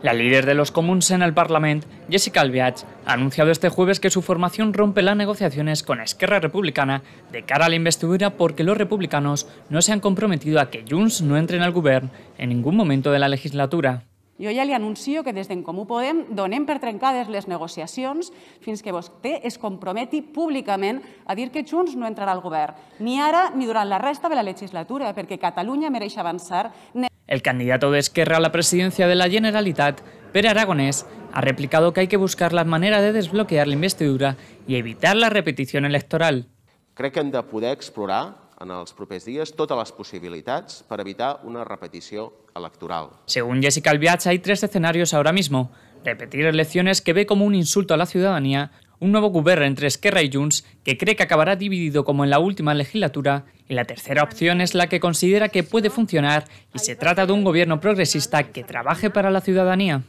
La líder de los comuns en el Parlamento, Jessica Albiach, ha anunciado este jueves que su formación rompe las negociaciones con Esquerra Republicana de cara a la investidura porque los republicanos no se han comprometido a que Junts no entre en el govern en ningún momento de la legislatura. Jo ja li anuncio que des d'en Comú Podem donem per trencades les negociacions fins que vostè es comprometi públicament a dir que Junts no entrarà al govern, ni ara ni durant la resta de la legislatura, perquè Catalunya mereix avançar. El candidato de Esquerra a la presidencia de la Generalitat, Pere Aragonés, ha replicado que hay que buscar la manera de desbloquear la investidura y evitar la repetición electoral. que de poder explorar en los propios días todas las posibilidades para evitar una repetición electoral. Según Jessica Albiach, hay tres escenarios ahora mismo. Repetir elecciones que ve como un insulto a la ciudadanía, un nuevo gobierno entre Esquerra y Junts que cree que acabará dividido como en la última legislatura la tercera opción es la que considera que puede funcionar y se trata de un gobierno progresista que trabaje para la ciudadanía.